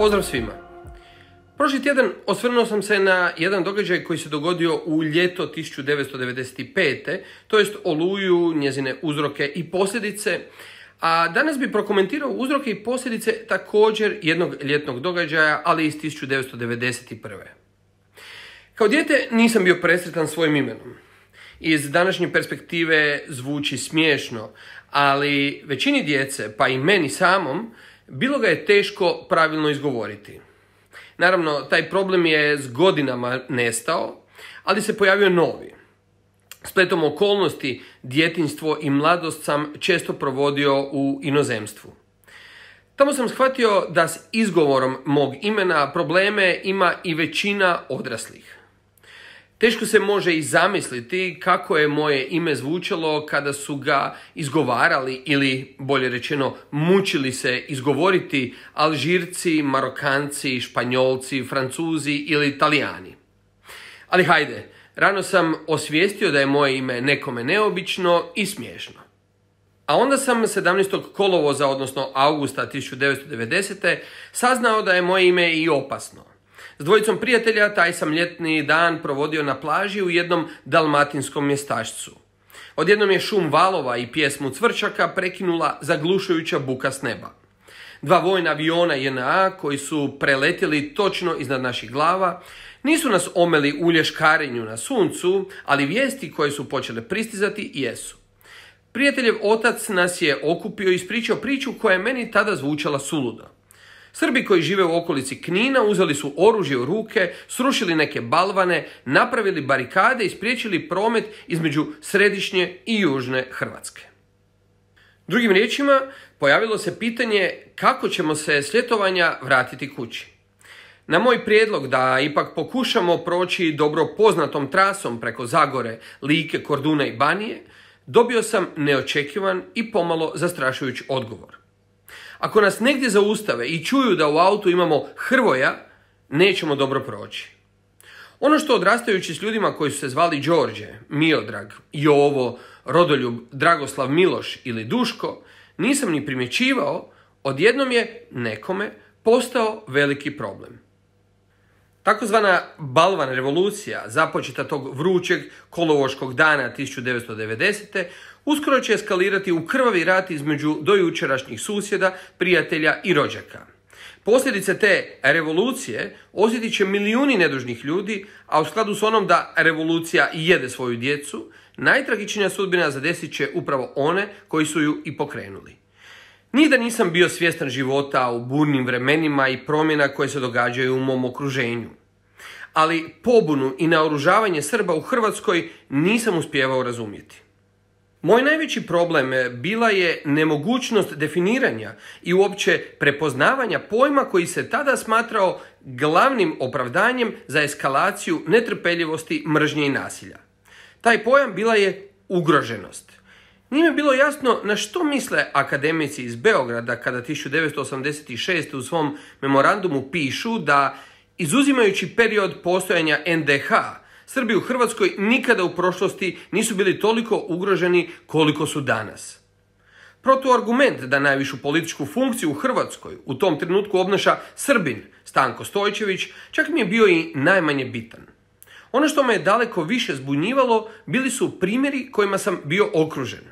Pozdrav svima. Prošli tjedan osvrnuo sam se na jedan događaj koji se dogodio u ljeto 1995. to jest oluju, njezine uzroke i posljedice. A danas bih prokomentirao uzroke i posljedice također jednog ljetnog događaja, ali iz 1991. Kao dijete nisam bio presretan svojim imenom. Iz današnje perspektive zvuči smiješno, ali većini djece, pa i meni samom, bilo ga je teško pravilno izgovoriti. Naravno, taj problem je s godinama nestao, ali se pojavio novi. Spletom okolnosti, djetinjstvo i mladost sam često provodio u inozemstvu. Tamo sam shvatio da s izgovorom mog imena probleme ima i većina odraslih. Teško se može i zamisliti kako je moje ime zvučalo kada su ga izgovarali ili bolje rečeno mučili se izgovoriti Alžirci, Marokanci, Španjolci, Francuzi ili Italijani. Ali hajde, rano sam osvijestio da je moje ime nekome neobično i smiješno. A onda sam 17. kolovoza, odnosno augusta 1990. saznao da je moje ime i opasno. S dvojicom prijatelja taj sam ljetni dan provodio na plaži u jednom dalmatinskom mjestašcu. Odjednom je šum valova i pjesmu cvrčaka prekinula zaglušujuća buka s neba. Dva vojna aviona JNA koji su preletjeli točno iznad naših glava nisu nas omeli u lješkarenju na suncu, ali vijesti koje su počele pristizati jesu. Prijateljev otac nas je okupio i ispričao priču koja je meni tada zvučala suluda. Srbi koji žive u okolici Knina uzeli su oružje u ruke, srušili neke balvane, napravili barikade i spriječili promet između središnje i južne Hrvatske. Drugim riječima, pojavilo se pitanje kako ćemo se s ljetovanja vratiti kući. Na moj prijedlog da ipak pokušamo proći dobro poznatom trasom preko Zagore, Like, Korduna i Banije, dobio sam neočekivan i pomalo zastrašujući odgovor. Ako nas negdje zaustave i čuju da u autu imamo Hrvoja, nećemo dobro proći. Ono što odrastajući s ljudima koji su se zvali Đorđe, Miodrag, Jovo, Rodoljub, Dragoslav Miloš ili Duško, nisam ni primjećivao, odjednom je nekome postao veliki problem. Takozvana Balvan revolucija, započeta tog vrućeg kolovoškog dana 1990 uskoro će eskalirati u krvavi rat između dojučerašnjih susjeda, prijatelja i rođaka. Posljedice te revolucije osjetit će milijuni nedužnih ljudi, a u skladu s onom da revolucija jede svoju djecu, najtragičnija sudbina zadesit će upravo one koji su ju i pokrenuli. Nije da nisam bio svjestan života u burnim vremenima i promjena koje se događaju u mom okruženju. Ali pobunu i naoružavanje Srba u Hrvatskoj nisam uspijevao razumjeti. Moj najveći problem e, bila je nemogućnost definiranja i uopće prepoznavanja pojma koji se tada smatrao glavnim opravdanjem za eskalaciju netrpeljivosti, mržnje i nasilja. Taj pojam bila je ugroženost. Nije bilo jasno na što misle akademici iz Beograda kada 1986. u svom memorandumu pišu da izuzimajući period postojanja NDH – Srbi u Hrvatskoj nikada u prošlosti nisu bili toliko ugroženi koliko su danas. Protuargument da najvišu političku funkciju u Hrvatskoj u tom trenutku obnaša Srbin Stanko Stojčević čak mi je bio i najmanje bitan. Ono što me je daleko više zbunjivalo bili su primjeri kojima sam bio okružen.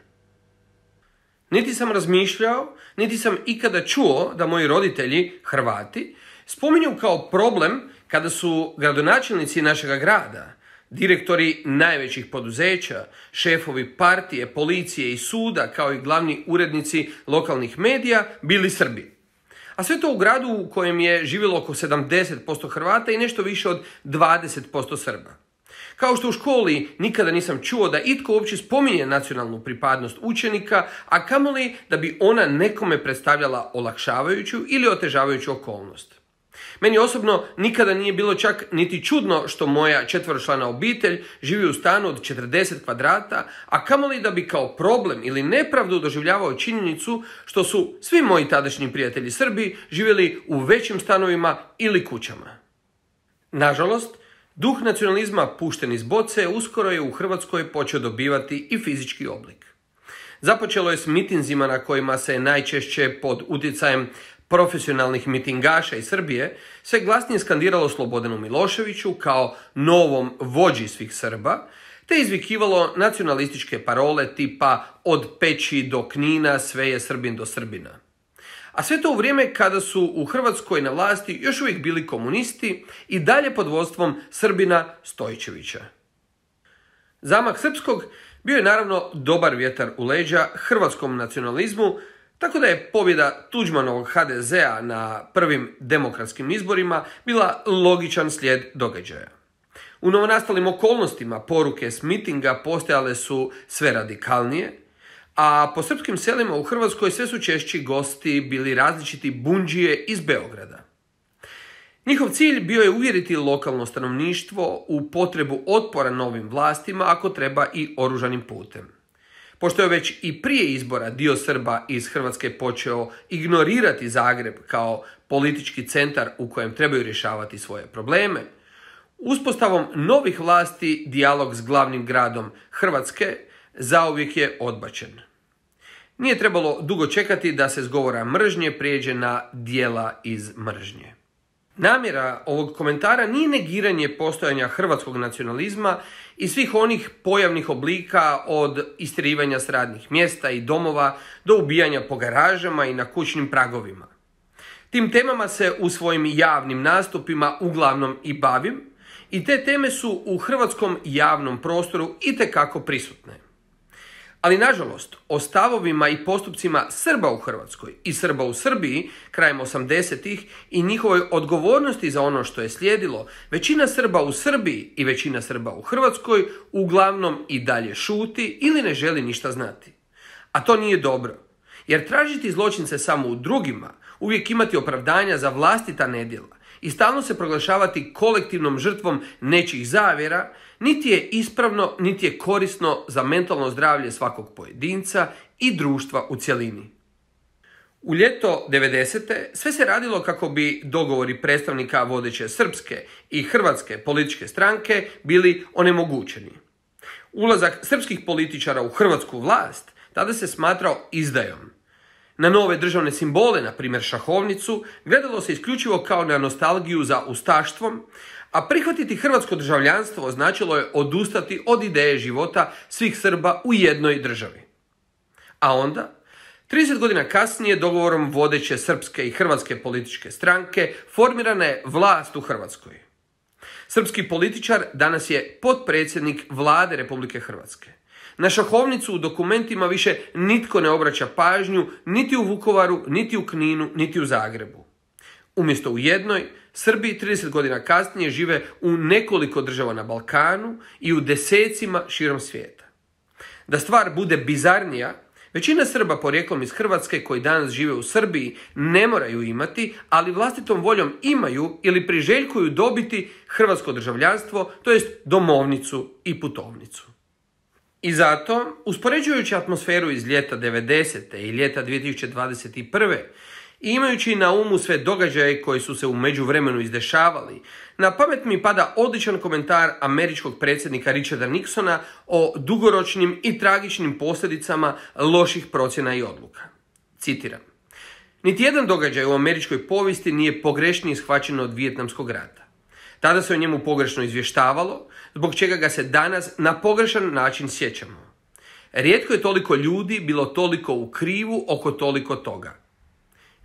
Niti sam razmišljao, niti sam ikada čuo da moji roditelji, Hrvati, spominju kao problem kada su gradonačelnici našega grada Direktori najvećih poduzeća, šefovi partije, policije i suda, kao i glavni urednici lokalnih medija, bili Srbi. A sve to u gradu u kojem je živjelo oko 70% Hrvata i nešto više od 20% Srba. Kao što u školi nikada nisam čuo da itko uopće spominje nacionalnu pripadnost učenika, a kamoli da bi ona nekome predstavljala olakšavajuću ili otežavajuću okolnost. Meni osobno nikada nije bilo čak niti čudno što moja četvršlana obitelj živi u stanu od 40 kvadrata, a kamoli da bi kao problem ili nepravdu doživljavao činjenicu što su svi moji tadašnji prijatelji Srbi živjeli u većim stanovima ili kućama. Nažalost, duh nacionalizma pušten iz boce uskoro je u Hrvatskoj počeo dobivati i fizički oblik. Započelo je s mitinzima na kojima se najčešće pod utjecajem profesionalnih mitingaša iz Srbije sve glasnije skandiralo Slobodanu Miloševiću kao novom vođi svih Srba, te izvikivalo nacionalističke parole tipa od peći do knina, sve je Srbin do Srbina. A sve to u vrijeme kada su u Hrvatskoj na vlasti još uvijek bili komunisti i dalje pod vodstvom Srbina Stojčevića. Zamak srpskog bio je naravno dobar vjetar u leđa hrvatskom nacionalizmu, tako da je pobjeda Tuđmanovog HDZ-a na prvim demokratskim izborima bila logičan slijed događaja. U novonastalim okolnostima poruke s mitinga postajale su sve radikalnije, a po srpskim selima u Hrvatskoj sve su češći gosti bili različiti bunđije iz Beograda. Njihov cilj bio je uvjeriti lokalno stanovništvo u potrebu otpora novim vlastima ako treba i oružanim putem. Pošto je već i prije izbora dio Srba iz Hrvatske počeo ignorirati Zagreb kao politički centar u kojem trebaju rješavati svoje probleme, uspostavom novih vlasti dijalog s glavnim gradom Hrvatske zauvijek je odbačen. Nije trebalo dugo čekati da se zgovora mržnje prijeđe na dijela iz mržnje. Namjera ovog komentara nije negiranje postojanja hrvatskog nacionalizma i svih onih pojavnih oblika od istrivanja s radnih mjesta i domova do ubijanja po garažama i na kućnim pragovima. Tim temama se u svojim javnim nastupima uglavnom i bavim i te teme su u hrvatskom javnom prostoru itekako prisutne. Ali nažalost, o stavovima i postupcima Srba u Hrvatskoj i Srba u Srbiji krajem 80-ih i njihovoj odgovornosti za ono što je slijedilo, većina Srba u Srbiji i većina Srba u Hrvatskoj uglavnom i dalje šuti ili ne želi ništa znati. A to nije dobro. Jer tražiti zločince samo u drugima uvijek imati opravdanja za vlastita nedjela i stalno se proglašavati kolektivnom žrtvom nečih zavjera, niti je ispravno, niti je korisno za mentalno zdravlje svakog pojedinca i društva u cjelini. U ljeto 90. sve se radilo kako bi dogovori predstavnika vodeće srpske i hrvatske političke stranke bili onemogućeni. Ulazak srpskih političara u hrvatsku vlast tada se smatrao izdajom na nove državne simbole, na primjer šahovnicu, gledalo se isključivo kao na nostalgiju za ustaštvom, a prihvatiti hrvatsko državljanstvo značilo je odustati od ideje života svih Srba u jednoj državi. A onda, 30 godina kasnije, dogovorom vodeće srpske i hrvatske političke stranke, formirana je vlast u Hrvatskoj. Srpski političar danas je potpredsjednik vlade Republike Hrvatske. Na šahovnicu u dokumentima više nitko ne obraća pažnju niti u Vukovaru, niti u Kninu, niti u Zagrebu. Umjesto u jednoj, Srbiji 30 godina kasnije žive u nekoliko država na Balkanu i u desecima širom svijeta. Da stvar bude bizarnija, većina Srba porijeklom iz Hrvatske koji danas žive u Srbiji ne moraju imati, ali vlastitom voljom imaju ili priželjkuju dobiti hrvatsko državljanstvo, to jest domovnicu i putovnicu. I zato, uspoređujući atmosferu iz ljeta 90. i ljeta 2021. i imajući na umu sve događaje koje su se u međuvremenu izdešavali, na pamet mi pada odličan komentar američkog predsjednika Richarda Nixona o dugoročnim i tragičnim posljedicama loših procjena i odluka. Citiram. Niti jedan događaj u američkoj povijesti nije pogrešnije shvaćen od Vijetnamskog rata. Tada se o njemu pogrešno izvještavalo, zbog čega ga se danas na pogrešan način sjećamo. Rijetko je toliko ljudi bilo toliko u krivu oko toliko toga.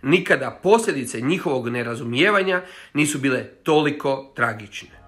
Nikada posljedice njihovog nerazumijevanja nisu bile toliko tragične.